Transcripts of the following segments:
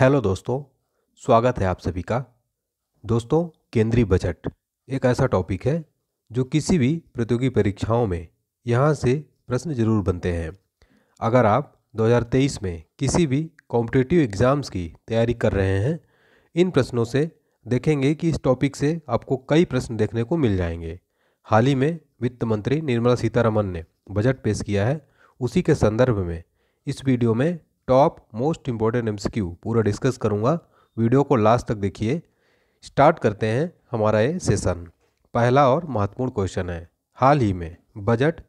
hello दोस्तों स्वागत है आप सभी का दोस्तों केंद्रीय बजट एक ऐसा टॉपिक है जो किसी भी प्रतियोगी परीक्षाओं में यहाँ से प्रश्न जरूर बनते हैं अगर आप 2023 में किसी भी कॉम्पिटेटिव एग्ज़ाम्स की तैयारी कर रहे हैं इन प्रश्नों से देखेंगे कि इस टॉपिक से आपको कई प्रश्न देखने को मिल जाएंगे हाल ही में वित्त मंत्री निर्मला सीतारमन ने बजट पेश किया है उसी के संदर्भ में इस वीडियो में टॉप मोस्ट इम्पॉर्टेंट एमसीक्यू पूरा डिस्कस करूँगा वीडियो को लास्ट तक देखिए स्टार्ट करते हैं हमारा ये सेशन पहला और महत्वपूर्ण क्वेश्चन है हाल ही में बजट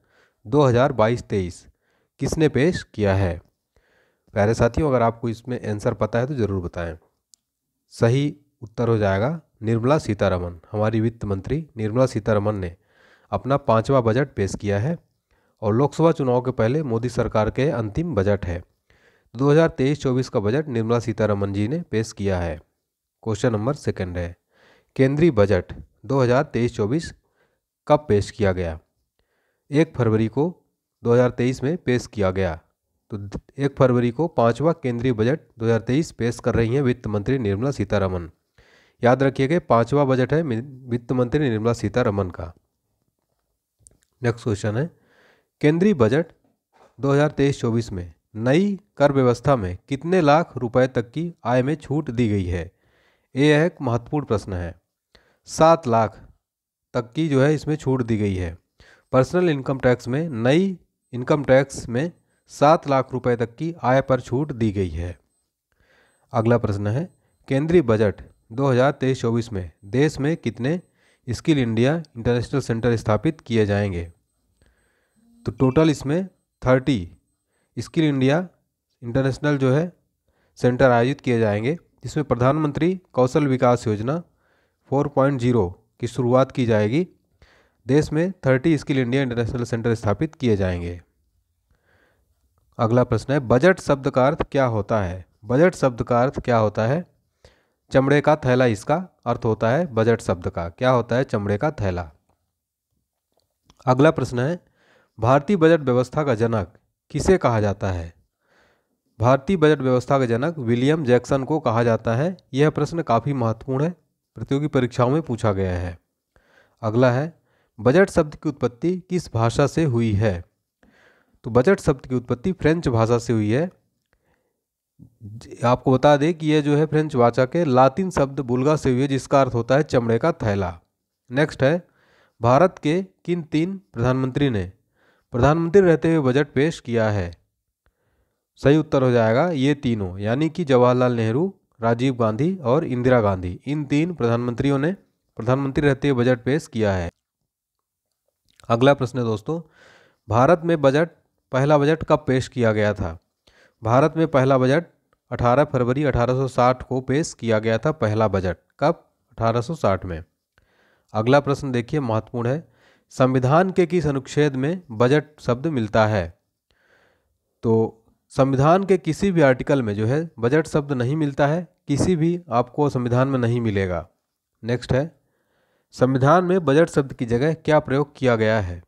2022-23 किसने पेश किया है प्यारे साथियों अगर आपको इसमें आंसर पता है तो ज़रूर बताएं सही उत्तर हो जाएगा निर्मला सीतारमन हमारी वित्त मंत्री निर्मला सीतारमन ने अपना पाँचवा बजट पेश किया है और लोकसभा चुनाव के पहले मोदी सरकार के अंतिम बजट है 2023-24 का बजट निर्मला सीतारमन जी ने पेश किया है क्वेश्चन नंबर सेकंड है केंद्रीय बजट 2023-24 कब पेश किया गया एक फरवरी को 2023 में पेश किया गया तो एक फरवरी को पांचवा केंद्रीय बजट 2023 पेश कर रही हैं वित्त मंत्री निर्मला सीतारमन याद रखिएगा पांचवा बजट है वित्त मंत्री निर्मला सीतारमन का नेक्स्ट क्वेश्चन है केंद्रीय बजट 2023-24 में नई कर व्यवस्था में कितने लाख रुपए तक की आय में छूट दी गई है ये एक महत्वपूर्ण प्रश्न है सात लाख तक की जो है इसमें छूट दी गई है पर्सनल इनकम टैक्स में नई इनकम टैक्स में सात लाख रुपए तक की आय पर छूट दी गई है अगला प्रश्न है केंद्रीय बजट 2023-24 में देश में कितने स्किल इंडिया इंटरनेशनल सेंटर स्थापित किए जाएंगे तो टोटल इसमें थर्टी स्किल इंडिया इंटरनेशनल जो है सेंटर आयोजित किए जाएंगे जिसमें प्रधानमंत्री कौशल विकास योजना 4.0 की शुरुआत की जाएगी देश में 30 स्किल इंडिया इंटरनेशनल सेंटर स्थापित किए जाएंगे अगला प्रश्न है बजट शब्द का अर्थ क्या होता है बजट शब्द का अर्थ क्या होता है चमड़े का थैला इसका अर्थ होता है बजट शब्द का क्या होता है चमड़े का थैला अगला प्रश्न है भारतीय बजट व्यवस्था का जनक किसे कहा जाता है भारतीय बजट व्यवस्था का जनक विलियम जैक्सन को कहा जाता है यह प्रश्न काफ़ी महत्वपूर्ण है प्रतियोगी परीक्षाओं में पूछा गया है अगला है बजट शब्द की उत्पत्ति किस भाषा से हुई है तो बजट शब्द की उत्पत्ति फ्रेंच भाषा से हुई है आपको बता दें कि यह जो है फ्रेंच भाषा के लातिन शब्द बुलगा से हुई है जिसका अर्थ होता है चमड़े का थैला नेक्स्ट है भारत के किन तीन प्रधानमंत्री ने प्रधानमंत्री रहते हुए बजट पेश किया है सही उत्तर हो जाएगा ये तीनों यानी कि जवाहरलाल नेहरू राजीव गांधी और इंदिरा गांधी इन तीन प्रधानमंत्रियों ने प्रधानमंत्री रहते हुए बजट पेश किया है अगला प्रश्न है दोस्तों भारत में बजट पहला बजट कब पेश किया गया था भारत में पहला बजट 18 फरवरी 1860 को पेश किया गया था पहला बजट कब 1860 में अगला प्रश्न देखिए महत्वपूर्ण है संविधान के किस अनुच्छेद में बजट शब्द मिलता है तो संविधान के किसी भी आर्टिकल में जो है बजट शब्द नहीं मिलता है किसी भी आपको संविधान में नहीं मिलेगा नेक्स्ट है संविधान में बजट शब्द की जगह क्या प्रयोग किया गया है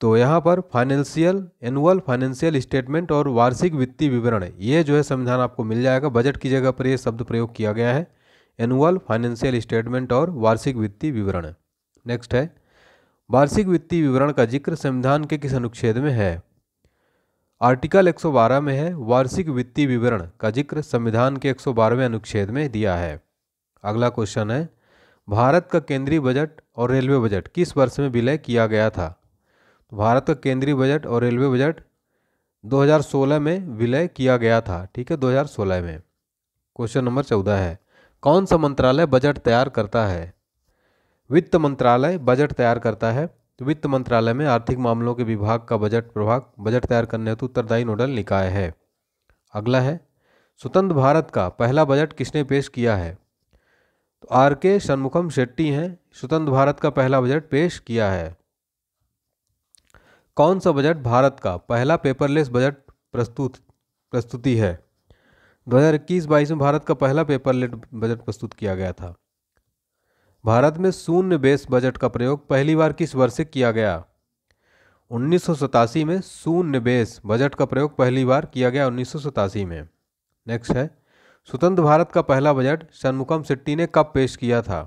तो यहाँ पर फाइनेंशियल एनुअल फाइनेंशियल स्टेटमेंट और वार्षिक वित्तीय विवरण ये जो है संविधान आपको मिल जाएगा बजट की जगह पर यह शब्द प्रयोग किया गया है एनुअल फाइनेंशियल स्टेटमेंट और वार्षिक वित्तीय विवरण नेक्स्ट है वार्षिक वित्तीय विवरण का जिक्र संविधान के किस अनुच्छेद में है आर्टिकल 112 में है वार्षिक वित्तीय विवरण का जिक्र संविधान के 112वें अनुच्छेद में दिया है अगला क्वेश्चन है भारत का केंद्रीय बजट और रेलवे बजट किस वर्ष में विलय किया गया था भारत का केंद्रीय बजट और रेलवे बजट 2016 में विलय किया गया था ठीक है 2016 में क्वेश्चन नंबर चौदह है कौन सा मंत्रालय बजट तैयार करता है वित्त मंत्रालय बजट तैयार करता है तो वित्त मंत्रालय में आर्थिक मामलों के विभाग का बजट प्रभाग बजट तैयार करने हेतु उत्तरदायी नोडल निकाय है अगला है स्वतंत्र भारत का पहला बजट किसने पेश किया है तो आर के षणमुखम शेट्टी हैं स्वतंत्र भारत का पहला बजट पेश किया है कौन सा बजट भारत का पहला पेपरलेस बजट प्रस्तुत प्रस्तुति है 2021-22 में भारत का पहला पेपरलेस बजट प्रस्तुत किया गया था भारत में शून्य बेस बजट का प्रयोग पहली बार किस वर्ष से किया गया उन्नीस में शून्य बेस बजट का प्रयोग पहली बार किया गया उन्नीस में नेक्स्ट है स्वतंत्र भारत का पहला बजट शनमुखम सिट्टी ने कब पेश किया था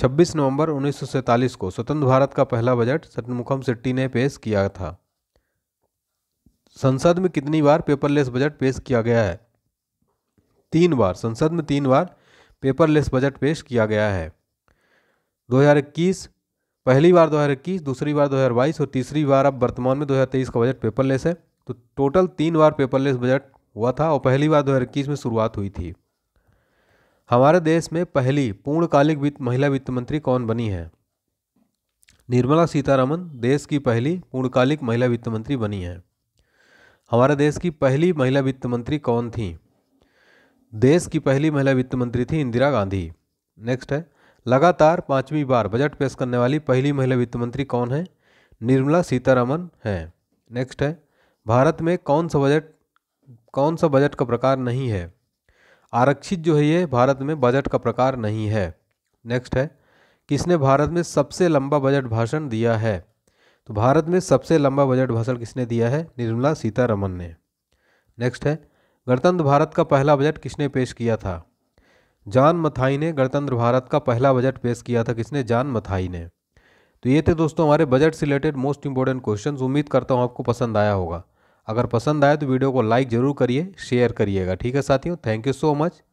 26 नवंबर उन्नीस को स्वतंत्र भारत का पहला बजट सन्मुखम सिट्टी ने पेश किया था संसद में कितनी बार पेपरलेस बजट पेश किया गया है तीन बार संसद में तीन बार पेपरलेस बजट पेश किया गया है 2021 पहली बार 2021 दूसरी बार 2022 और तीसरी बार अब वर्तमान में 2023 का बजट पेपरलेस है तो टोटल तीन बार पेपरलेस बजट हुआ था और पहली बार 2021 में शुरुआत हुई थी हमारे देश में पहली पूर्णकालिक वित्त महिला वित्त मंत्री कौन बनी है निर्मला सीतारमन देश की पहली पूर्णकालिक महिला वित्त मंत्री बनी है हमारे देश की पहली महिला वित्त मंत्री कौन थी देश की पहली महिला वित्त मंत्री थी इंदिरा गांधी नेक्स्ट है लगातार पाँचवीं बार बजट पेश करने वाली पहली महिला वित्त मंत्री कौन है निर्मला सीतारमन है नेक्स्ट है भारत में कौन सा बजट कौन सा बजट का प्रकार नहीं है आरक्षित जो है ये भारत में बजट का प्रकार नहीं है नेक्स्ट है किसने भारत में सबसे लंबा बजट भाषण दिया है तो भारत में सबसे लंबा बजट भाषण किसने दिया है निर्मला सीतारमन ने नेक्स्ट है गणतंत्र भारत का पहला बजट किसने पेश किया था जान मथाई ने गणतंत्र भारत का पहला बजट पेश किया था किसने जान मथाई ने तो ये थे दोस्तों हमारे बजट से रिलेटेड मोस्ट इंपॉर्टेंट क्वेश्चन उम्मीद करता हूँ आपको पसंद आया होगा अगर पसंद आया तो वीडियो को लाइक ज़रूर करिए शेयर करिएगा ठीक है साथियों थैंक यू सो मच